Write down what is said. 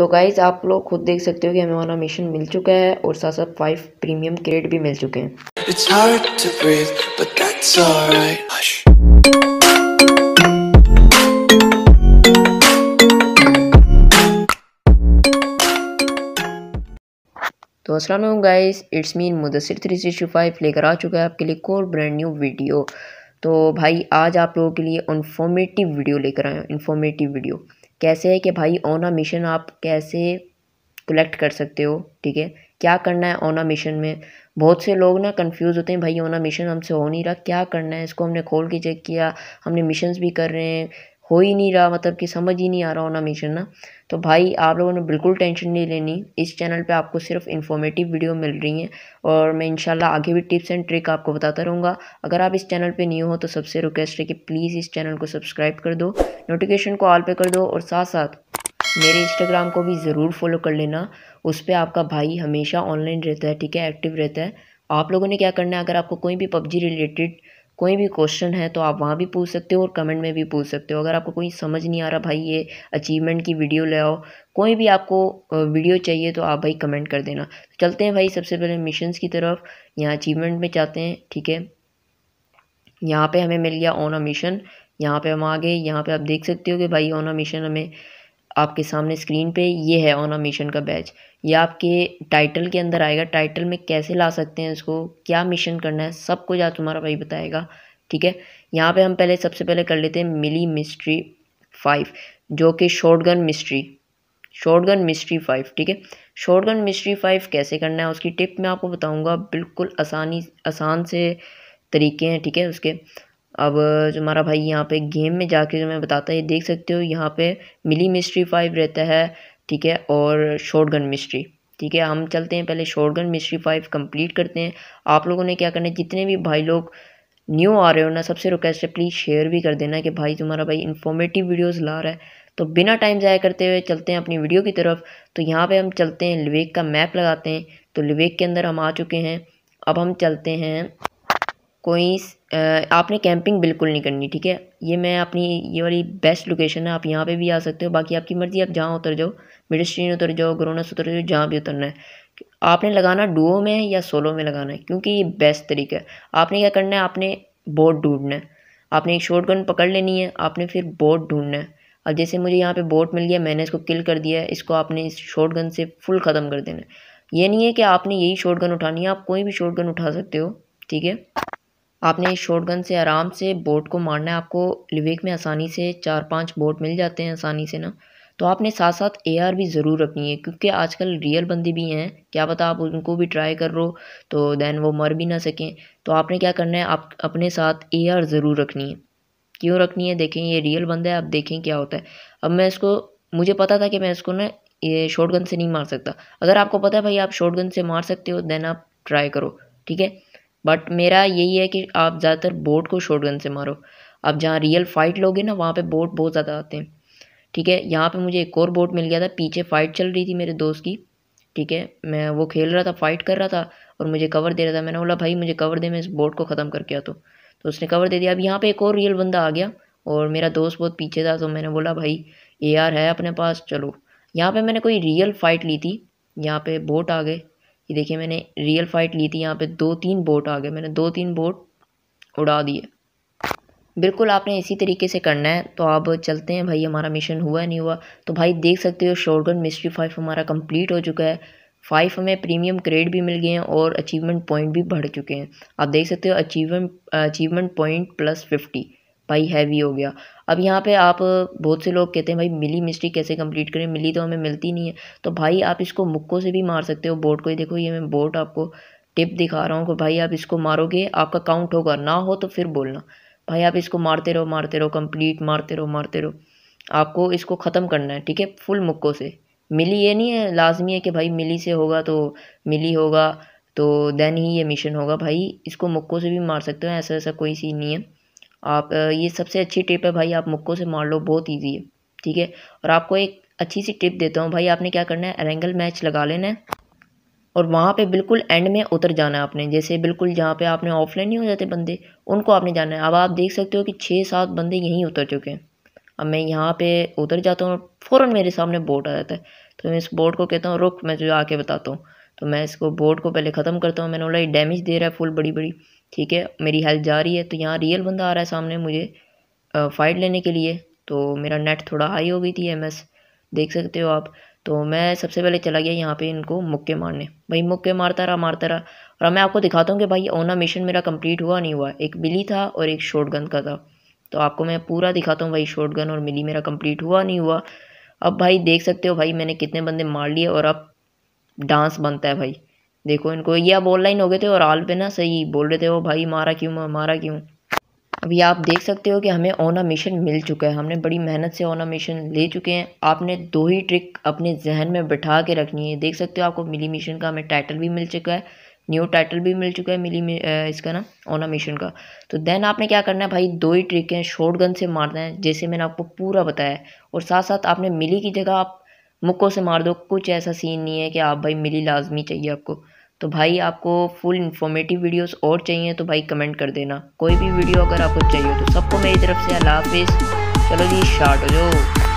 तो गाइज आप लोग खुद देख सकते हो कि हमें वाला मिशन मिल चुका है और साथ साथ फाइव प्रीमियम क्रेड भी मिल चुके हैं तो Aslam guys it's mean Mudassar three six five लेकर आ चुका है आपके लिए कोर ब्रांड न्यू वीडियो तो भाई आज आप लोगों के लिए इन्फॉर्मेटिव वीडियो लेकर आए इन्फॉर्मेटिव वीडियो कैसे है कि भाई ओना मिशन आप कैसे कलेक्ट कर सकते हो ठीक है क्या करना है ओना मिशन में बहुत से लोग ना कंफ्यूज होते हैं भाई ओना मिशन हमसे हो नहीं रहा क्या करना है इसको हमने खोल के चेक किया हमने मिशंस भी कर रहे हैं हो ही नहीं रहा मतलब कि समझ ही नहीं आ रहा होना मिशन ना तो भाई आप लोगों ने बिल्कुल टेंशन नहीं लेनी इस चैनल पे आपको सिर्फ इन्फॉर्मेटिव वीडियो मिल रही हैं और मैं इंशाल्लाह आगे भी टिप्स एंड ट्रिक आपको बताता रहूँगा अगर आप इस चैनल पे न्यू हो तो सबसे रिक्वेस्ट है कि प्लीज़ इस चैनल को सब्सक्राइब कर दो नोटिफिकेशन को ऑल पे कर दो और साथ साथ मेरे इंस्टाग्राम को भी ज़रूर फॉलो कर लेना उस पर आपका भाई हमेशा ऑनलाइन रहता है ठीक है एक्टिव रहता है आप लोगों ने क्या करना है अगर आपको कोई भी पबजी रिलेटेड कोई भी क्वेश्चन है तो आप वहाँ भी पूछ सकते हो और कमेंट में भी पूछ सकते हो अगर आपको कोई समझ नहीं आ रहा भाई ये अचीवमेंट की वीडियो ले आओ कोई भी आपको वीडियो चाहिए तो आप भाई कमेंट कर देना तो चलते हैं भाई सबसे पहले मिशंस की तरफ यहाँ अचीवमेंट में जाते हैं ठीक है यहाँ पे हमें मिल गया ऑन अ मिशन यहाँ पे हम आ गए यहाँ पे आप देख सकते हो कि भाई ऑन अ मिशन हमें आपके सामने स्क्रीन पे ये है मिशन का बैच ये आपके टाइटल के अंदर आएगा टाइटल में कैसे ला सकते हैं इसको क्या मिशन करना है सब कुछ आज तुम्हारा भाई बताएगा ठीक है यहाँ पे हम पहले सबसे पहले कर लेते हैं मिली मिस्ट्री फाइव जो कि gun mystery gun mystery five ठीक है गन मिस्ट्री फाइव कैसे करना है उसकी टिप मैं आपको बताऊँगा बिल्कुल आसानी आसान से तरीके हैं ठीक है उसके अब जो हमारा भाई यहाँ पे गेम में जाके जो मैं बताता है देख सकते हो यहाँ पे मिली मिस्ट्री फाइव रहता है ठीक है और शॉर्ट गन मिस्ट्री ठीक है हम चलते हैं पहले shotgun mystery five complete करते हैं आप लोगों ने क्या करना है जितने भी भाई लोग न्यू आ रहे हो ना सबसे रिक्वेस्ट है प्लीज़ शेयर भी कर देना कि भाई तुम्हारा भाई इन्फॉर्मेटिव वीडियोज़ ला रहा है तो बिना टाइम ज़ाया करते हुए चलते हैं अपनी वीडियो की तरफ तो यहाँ पर हम चलते हैं लिवेक का मैप लगाते हैं तो लिवेक के अंदर हम आ चुके हैं अब हम चलते हैं कोई आपने कैंपिंग बिल्कुल नहीं करनी ठीक है ये मैं अपनी ये वाली बेस्ट लोकेशन है आप यहाँ पे भी आ सकते हो बाकी आपकी मर्ज़ी आप जहाँ उतर जाओ मिड स्ट्रीन उतर जाओ ग्रोनस उतर जाओ जहाँ भी उतरना है आपने लगाना डुओ में या सोलो में लगाना है क्योंकि ये बेस्ट तरीका है आपने क्या करना है आपने बोट ढूंढना है आपने एक शॉर्ट गन पकड़ लेनी है आपने फिर बोट ढूंढना है अब जैसे मुझे यहाँ पर बोट मिल गया मैंने इसको किल कर दिया है इसको आपने इस शॉर्ट गन से फुल ख़त्म कर देना है ये नहीं है कि आपने यही शॉर्ट गन उठानी है आप कोई भी शॉर्ट गन उठा सकते हो ठीक है आपने शॉर्ट गन से आराम से बोट को मारना है आपको लिवेक में आसानी से चार पांच बोट मिल जाते हैं आसानी से ना तो आपने साथ साथ एआर भी ज़रूर रखनी है क्योंकि आजकल रियल बंदे भी हैं क्या पता आप उनको भी ट्राई कर रो तो देन वो मर भी ना सकें तो आपने क्या करना है आप अपने साथ आर ज़रूर रखनी है क्यों रखनी है देखें ये रियल बंदा है आप देखें क्या होता है अब मैं इसको मुझे पता था कि मैं इसको ना ये गन से नहीं मार सकता अगर आपको पता है भाई आप गन से मार सकते हो दैन आप ट्राई करो ठीक है बट मेरा यही है कि आप ज़्यादातर बोट को शॉर्ट गन से मारो आप जहाँ रियल फाइट लोगे ना वहाँ पे बोट बहुत ज़्यादा आते हैं ठीक है यहाँ पे मुझे एक और बोट मिल गया था पीछे फाइट चल रही थी मेरे दोस्त की ठीक है मैं वो खेल रहा था फाइट कर रहा था और मुझे कवर दे रहा था मैंने बोला भाई मुझे कवर दे मैं इस बोट को ख़त्म करके आता तो उसने कवर दे दिया अब यहाँ पर एक और रियल बंदा आ गया और मेरा दोस्त बहुत पीछे था तो मैंने बोला भाई ए है अपने पास चलो यहाँ पर मैंने कोई रियल फाइट ली थी यहाँ पर बोट आ गए ये देखिए मैंने रियल फाइट ली थी यहाँ पे दो तीन बोट आ गए मैंने दो तीन बोट उड़ा दिए बिल्कुल आपने इसी तरीके से करना है तो आप चलते हैं भाई हमारा मिशन हुआ नहीं हुआ तो भाई देख सकते हो शोरगन मिस्ट्री फाइव हमारा कंप्लीट हो चुका है फाइव हमें प्रीमियम ग्रेड भी मिल गए हैं और अचीवमेंट पॉइंट भी बढ़ चुके हैं आप देख सकते हो achievement achievement point plus fifty भाई हैवी हो गया अब यहाँ पे आप बहुत से लोग कहते हैं भाई मिली मिस्ट्री कैसे कंप्लीट करें मिली तो हमें मिलती नहीं है तो भाई आप इसको मुक्को से भी मार सकते हो बोट को ही देखो ये मैं बोट आपको टिप दिखा रहा हूँ कि भाई आप इसको मारोगे आपका काउंट होगा ना हो तो फिर बोलना भाई आप इसको मारते रहो मारते रहो कम्प्लीट मारते रहो मारते रहो आपको इसको ख़त्म करना है ठीक है फुल मुक्को से मिली ये नहीं है लाजमी है कि भाई मिली से होगा तो मिली होगा तो देन ही ये मिशन होगा भाई इसको मुक्को से भी मार सकते हो ऐसा ऐसा कोई सीन नहीं है आप ये सबसे अच्छी टिप है भाई आप मुक्को से मार लो बहुत ईजी है ठीक है और आपको एक अच्छी सी टिप देता हूँ भाई आपने क्या करना है एरेंगल मैच लगा लेना है और वहाँ पे बिल्कुल एंड में उतर जाना है आपने जैसे बिल्कुल जहाँ पे आपने ऑफलाइन नहीं हो जाते बंदे उनको आपने जाना है अब आप देख सकते हो कि छः सात बंदे यहीं उतर चुके हैं अब मैं यहाँ पे उतर जाता हूँ फ़ौरन मेरे सामने बोट आ जाता है तो मैं इस बोट को कहता हूँ रुक मैं जो आके बताता हूँ तो मैं इसको बोर्ड को पहले ख़त्म करता हूँ मैंने बोला ये डैमेज दे रहा है फुल बड़ी बड़ी ठीक है मेरी हेल्थ जा रही है तो यहाँ रियल बंदा आ रहा है सामने मुझे फ़ाइट लेने के लिए तो मेरा नेट थोड़ा हाई हो गई थी एम देख सकते हो आप तो मैं सबसे पहले चला गया यहाँ पे इनको मुक्के मारने भाई मुक्के मारता रहा मारता रहा और मैं आपको दिखाता हूँ कि भाई ओना मिशन मेरा कंप्लीट हुआ नहीं हुआ एक मिली था और एक शॉर्ट गन का था तो आपको मैं पूरा दिखाता हूँ भाई शॉर्ट गन और मिली मेरा कंप्लीट हुआ नहीं हुआ अब भाई देख सकते हो भाई मैंने कितने बंदे मार लिए और अब डांस बनता है भाई देखो इनको ये अब ऑनलाइन हो गए थे और आल पे ना सही बोल रहे थे वो भाई मारा क्यों मारा क्यों अभी आप देख सकते हो कि हमें ओना मिशन मिल चुका है हमने बड़ी मेहनत से ओना मिशन ले चुके हैं आपने दो ही ट्रिक अपने जहन में बैठा के रखनी है देख सकते हो आपको मिली मिशन का हमें टाइटल भी मिल चुका है न्यू टाइटल भी मिल चुका है मिली इसका ना ओना मिशन का तो देन आपने क्या करना है भाई दो ही ट्रिक हैं शॉर्ट गन से मारना है जैसे मैंने आपको पूरा बताया और साथ साथ आपने मिली की जगह आप मुक्को से मार दो कुछ ऐसा सीन नहीं है कि आप भाई मिली लाजमी चाहिए आपको तो भाई आपको फुल इन्फॉर्मेटिव वीडियोस और चाहिए तो भाई कमेंट कर देना कोई भी वीडियो अगर आपको चाहिए तो सबको मेरी तरफ से अल्लाह हाफिज़ चलो जी शार्ट हो जाओ